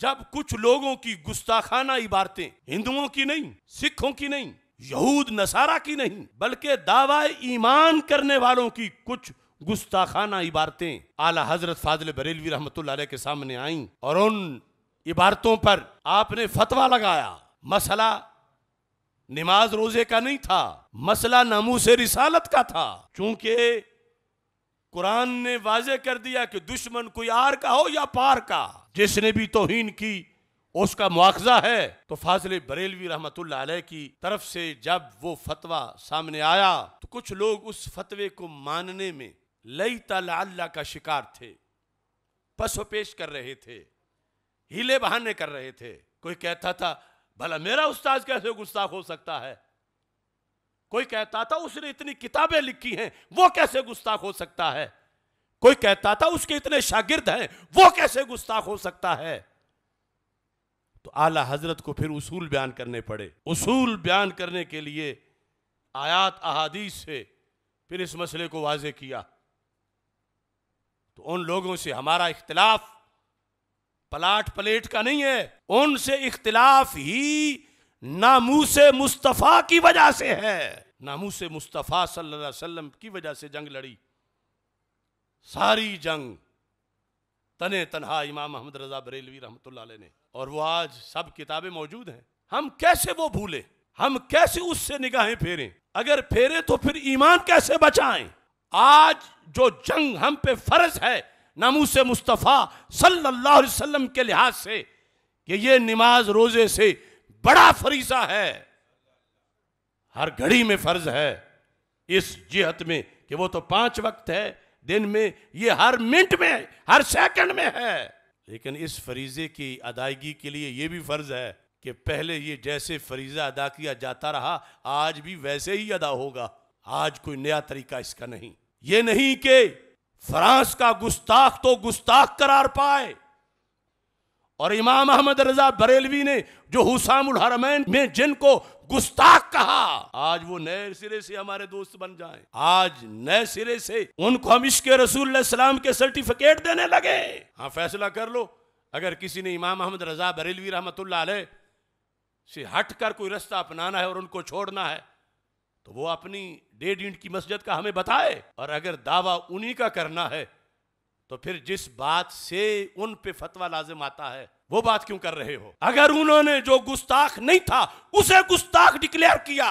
जब कुछ लोगों की गुस्ताखाना इबारतें हिंदुओं की नहीं सिखों की नहीं यहूद नसारा की नहीं बल्कि दावा ईमान करने वालों की कुछ गुस्ताखाना इबारतें आला हजरत फाजिल बरेलवी रहमत के सामने आईं और उन इबारतों पर आपने फतवा लगाया मसला नमाज रोजे का नहीं था मसला से रिसालत का था चूंकि कुरान ने वाजे कर दिया कि दुश्मन कोई आर का हो या पार का जिसने भी तोहिन की उसका मुआवजा है तो फाजिल बरेलवी रहमत की तरफ से जब वो फतवा सामने आया तो कुछ लोग उस फतवे को मानने में लई तला का शिकार थे पसो पेश कर रहे थे हीले बहाने कर रहे थे कोई कहता था भला मेरा उस्ताद कैसे गुस्ताख हो सकता है कोई कहता था उसने इतनी किताबें लिखी हैं वो कैसे गुस्ताख हो सकता है कोई कहता था उसके इतने शागिर्द हैं वो कैसे गुस्ताख हो सकता है तो आला हजरत को फिर उसूल बयान करने पड़े उसूल बयान करने के लिए आयात अहादीस से फिर इस मसले को वाजे किया तो उन लोगों से हमारा इख्तलाफ पलाट पलेट का नहीं है उनसे इख्तलाफ ही नामूस मुस्तफ़ा की वजह से है नामूस मुस्तफ़ा सल्लल्लाहु अलैहि वसल्लम की वजह से जंग लड़ी सारी जंग तने तनहा इमाम अहमद रजा बरेलवी रहमत ने और वो आज सब किताबें मौजूद हैं हम कैसे वो भूले हम कैसे उससे निगाहें फेरें अगर फेरे तो फिर ईमान कैसे बचाएं आज जो जंग हम पे फर्ज है नामूस मुस्तफ़ा सल्लल्लाहु अलैहि वसल्लम के लिहाज से कि ये नमाज रोज़े से बड़ा फरीसा है हर घड़ी में फर्ज है इस जिहत में कि वो तो पांच वक्त है दिन में ये हर मिनट में हर सेकंड में है लेकिन इस फरीजे की अदायगी के लिए ये भी फर्ज है कि पहले ये जैसे फरीजा अदा किया जाता रहा आज भी वैसे ही अदा होगा आज कोई नया तरीका इसका नहीं ये नहीं कि फ्रांस का गुस्ताख तो गुस्ताख करार पाए और इमाम अहमद रजा बरेलवी ने जो हुसाम हरमैन में जिनको गुस्ताख कहा आज वो नए सिरे से हमारे दोस्त बन जाएं आज नए सिरे से उनको हम इश्क रसूल सलाम के सर्टिफिकेट देने लगे हाँ फैसला कर लो अगर किसी ने इमाम अहमद रजा बरेलवी रहमत से हट कर कोई रास्ता अपनाना है और उनको छोड़ना है तो वो अपनी डेढ़ इंट की मस्जिद का हमें बताए और अगर दावा उन्हीं का करना है तो फिर जिस बात से उन पे फतवा लाजिम आता है वो बात क्यों कर रहे हो अगर उन्होंने जो गुस्ताख नहीं था उसे गुस्ताख डिक्लेयर किया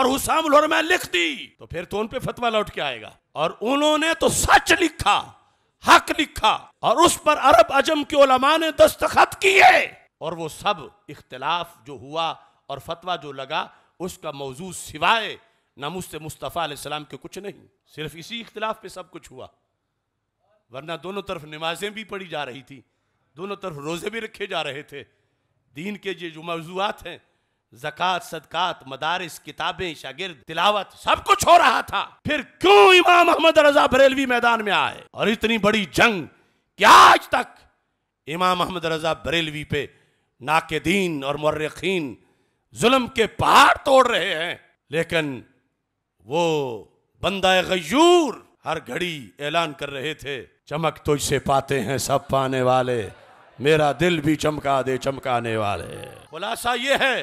और हुसाम में लिख दी तो फिर तो उन पे फतवा लौट के आएगा और उन्होंने तो सच लिखा हक लिखा और उस पर अरब अजम के ओलमा ने दस्तखत किए और वो सब इख्तलाफ जो हुआ और फतवा जो लगा उसका मौजूद सिवाय नमुस्त मुस्तफ़ा के कुछ नहीं सिर्फ इसी इख्तलाफ पे सब कुछ हुआ वरना दोनों तरफ नमाजें भी पढ़ी जा रही थी दोनों तरफ रोज़े भी रखे जा रहे थे दीन के ये जो मौजूद हैं जक़ात सदक़ात मदारस किताबें शागिर्द तिलावत सब कुछ हो रहा था फिर क्यों इमाम अहमद रजा बरेलवी मैदान में आए और इतनी बड़ी जंग क्या आज तक इमाम अहमद रजा बरेलवी पे नाकदीन और मर्रखीन जुल्म के पहाड़ तोड़ रहे हैं लेकिन वो बंदा गयूर हर घड़ी ऐलान कर रहे थे चमक तुझसे पाते हैं सब पाने वाले मेरा दिल भी चमका दे चमकाने वाले खुलासा ये है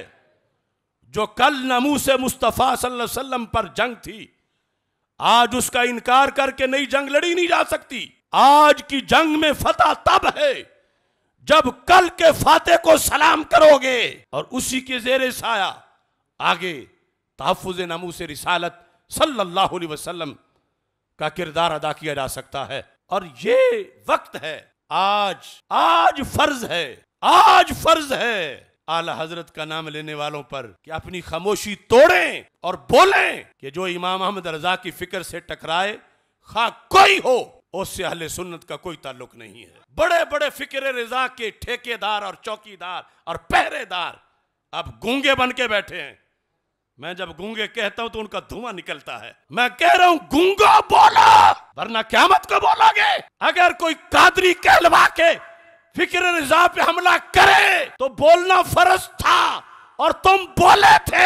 जो कल नमू से मुस्तफ़ा वसल्लम पर जंग थी आज उसका इनकार करके नई जंग लड़ी नहीं जा सकती आज की जंग में फतेह तब है जब कल के फाते को सलाम करोगे और उसी के जेर साया आगे तहफुज नमू से रिसालत सल्लल्लाहु अलैहि वसल्लम का किरदार अदा किया जा सकता है और ये वक्त है आज आज फर्ज है आज फर्ज है आला हजरत का नाम लेने वालों पर कि अपनी खामोशी तोड़ें और बोलें कि जो इमाम अहमद रजा की फिक्र से टकराए खा कोई हो उससे अहल सुन्नत का कोई ताल्लुक नहीं है बड़े बड़े फिक्र रजा के ठेकेदार और चौकीदार और पहरेदार अब गूंगे बन के बैठे हैं मैं जब गूंगे कहता हूं तो उनका धुआं निकलता है मैं कह रहा हूं गूंगा बोलो वरना क्यामत को बोलोगे अगर कोई कादरी कहलवा के फिक्र रिजा पे हमला करे तो बोलना फर्ज था और तुम बोले थे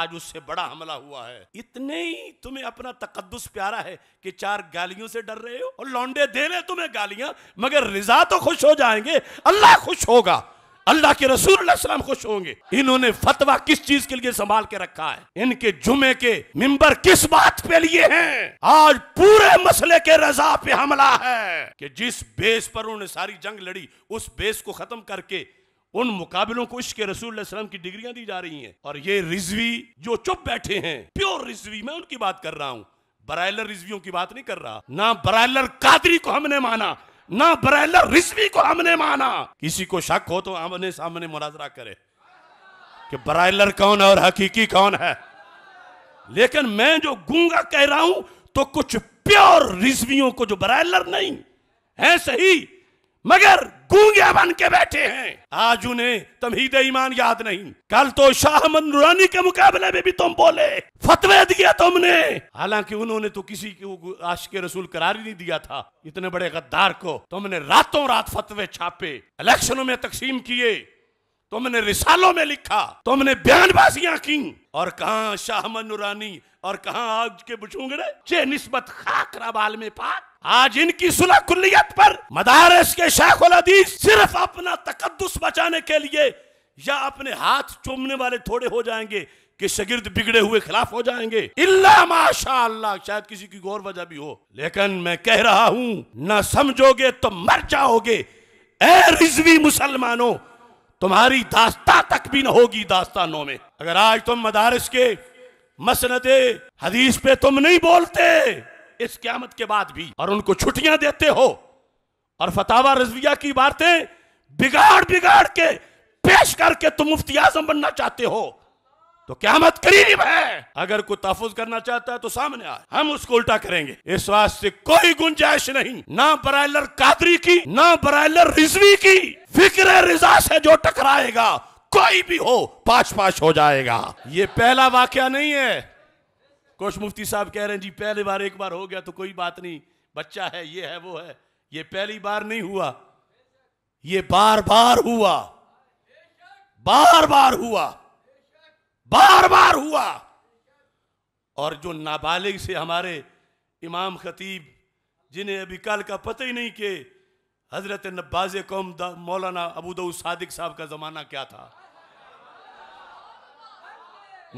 आज उससे बड़ा हमला हुआ है इतने ही तुम्हें अपना तकदस प्यारा है कि चार गालियों से डर रहे हो और लौंडे दे रहे तुम्हें गालियां मगर रिजा तो खुश हो जाएंगे अल्लाह खुश होगा अल्लाह के रसूल सलाम खुश होंगे इन्होंने फतवा किस चीज के लिए संभाल के रखा है इनके जुमे के मिंबर किस बात पे लिए हैं आज पूरे मसले के रजा पे हमला है कि जिस बेस पर उन्होंने सारी जंग लड़ी उस बेस को खत्म करके उन मुकाबलों को इश्क रसूल की डिग्रियां दी जा रही हैं और ये रिजवी जो चुप बैठे हैं प्योर रिजवी मैं उनकी बात कर रहा हूं बराइलर रिजवियों की बात नहीं कर रहा ना बराइलर कादरी को हमने माना ना ब्रायलर रिस्वी को हमने माना किसी को शक हो तो आमने सामने मुनाजरा करे कि ब्रायलर कौन है और हकीकी कौन है लेकिन मैं जो गूंगा कह रहा हूं तो कुछ प्योर रिजवियों को जो ब्रायलर नहीं है सही मगर गूंगे बन के बैठे हैं आज उन्हें तमहीद ईमान याद नहीं कल तो शाह नूरानी के मुकाबले में भी तुम बोले फतवे दिया तुमने हालांकि उन्होंने तो किसी को आश के रसूल करार ही नहीं दिया था इतने बड़े गद्दार को तुमने रातों रात फतवे छापे इलेक्शनों में तकसीम किए तुमने रिसालों में लिखा तुमने बयानबाजियां की और कहा शाह मनुरानी और कहा आज के बुछूंगड़े जे निस्बत खाकरा बाल में पाक आज इनकी सुलह कुल्लियत पर मदारस के शेख हदीस सिर्फ अपना तकदस बचाने के लिए या अपने हाथ चूमने वाले थोड़े हो जाएंगे कि शगिर्द बिगड़े हुए खिलाफ हो जाएंगे इल्ला माशा शायद किसी की गौर वजह भी हो लेकिन मैं कह रहा हूं ना समझोगे तो मर जाओगे ए रिजवी मुसलमानों तुम्हारी दास्ता तक भी ना होगी दास्तानों में अगर आज तुम मदारस के मसनद हदीस पे तुम नहीं बोलते इस क्यामत के बाद भी और उनको छुट्टियां देते हो और फतावा रजविया की बातें बिगाड़ बिगाड़ के पेश करके तुम मुफ्ती आजम बनना चाहते हो तो क्यामत करीब है अगर कोई तहफुज करना चाहता है तो सामने आए हम उसको उल्टा करेंगे इस वास्ते कोई गुंजाइश नहीं ना ब्रायलर कादरी की ना बराइलर रिजवी की फिक्र रिजा से जो टकराएगा कोई भी हो पाश पाश हो जाएगा ये पहला वाक्य नहीं है कुछ मुफ्ती साहब कह रहे हैं जी पहली बार एक बार हो गया तो कोई बात नहीं बच्चा है ये है वो है ये पहली बार नहीं हुआ ये बार बार हुआ बार बार हुआ बार बार हुआ और जो नाबालिग से हमारे इमाम खतीब जिन्हें अभी कल का पता ही नहीं के हजरत नब्बाज कौम मौलाना अबूद सादिक साहब का जमाना क्या था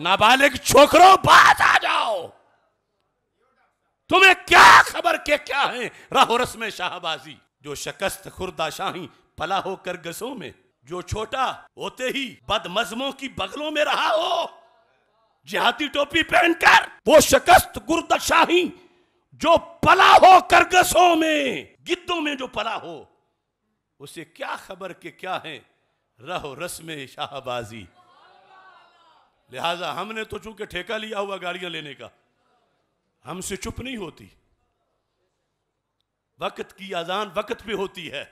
नाबालिग छोकरों बात आ जाओ तुम्हें क्या खबर के क्या है राहो रस्म शाहबाजी जो शकस्त खुर्दा शाही पला हो गसों में जो छोटा होते ही बदमजमों की बगलों में रहा हो जिहादी टोपी पहनकर वो शकस्त गुर्दा शाही जो पला हो करगसों में गिद्धों में जो पला हो उसे क्या खबर के क्या है रहो रस्म शाहबाजी लिहाजा हमने तो चूंकि ठेका लिया हुआ गाड़ियां लेने का हमसे चुप नहीं होती वक्त की अजान वक्त पे होती है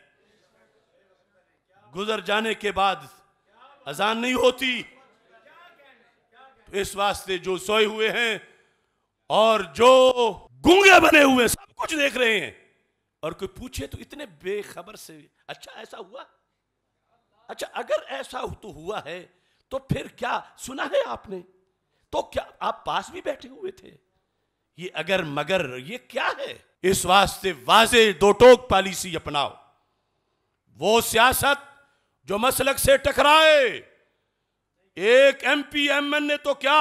गुजर जाने के बाद अजान नहीं होती तो इस वास्ते जो सोए हुए हैं और जो गूंगे बने हुए हैं सब कुछ देख रहे हैं और कोई पूछे तो इतने बेखबर से अच्छा ऐसा हुआ अच्छा अगर ऐसा तो हुआ है तो फिर क्या सुना है आपने तो क्या आप पास भी बैठे हुए थे ये अगर मगर ये क्या है इस वास्ते वाजे दो टोक पॉलिसी अपनाओ वो सियासत जो मसलक से टकराए एक एमपी एमएन ने तो क्या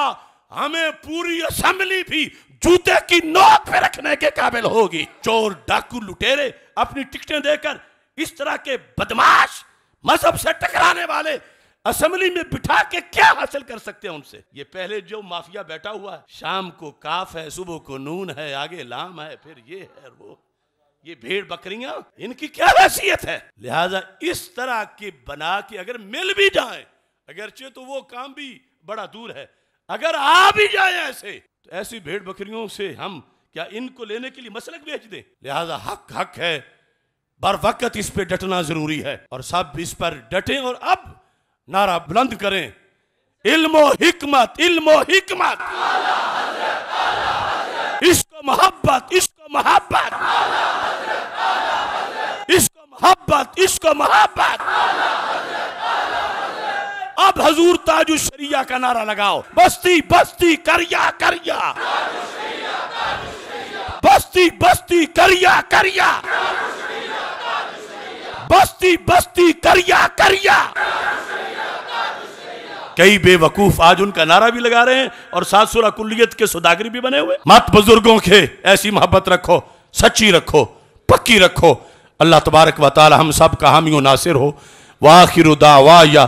हमें पूरी असेंबली भी जूते की नोक पे रखने के काबिल होगी चोर डाकू लुटेरे अपनी टिकटें देकर इस तरह के बदमाश मजहब से टकराने वाले असेंबली में बिठा के क्या हासिल कर सकते हैं उनसे ये पहले जो माफिया बैठा हुआ है शाम को काफ है सुबह को नून है आगे लाम है फिर ये है वो ये भेड़ बकरियां इनकी क्या हैसियत है लिहाजा इस तरह के बना के अगर मिल भी जाए अगरचे तो वो काम भी बड़ा दूर है अगर आ भी जाए ऐसे तो ऐसी भेड़ बकरियों से हम क्या इनको लेने के लिए मसलक भेज दें लिहाजा हक हक है बर वक्त इस पर डटना जरूरी है और सब इस पर डटे और अब नारा बुलंद करें इल्मो हिकमत इल्मो हिकमत इसको मोहब्बत इसको मोहब्बत इसको मोहब्बत इसको मोहब्बत अब हजूर ताजु शरिया का नारा लगाओ बस्ती बस्ती करिया करिया बस्ती बस्ती करिया करिया बस्ती बस्ती करिया करिया कई बेवकूफ आज उनका नारा भी लगा रहे हैं और सासुरा कुलियत के सुदागरी भी बने हुए मत बुजुर्गों के ऐसी मोहब्बत रखो सच्ची रखो पक्की रखो अल्लाह तबारक वाली हम सब का हामियों नासिर हो वाह दावा या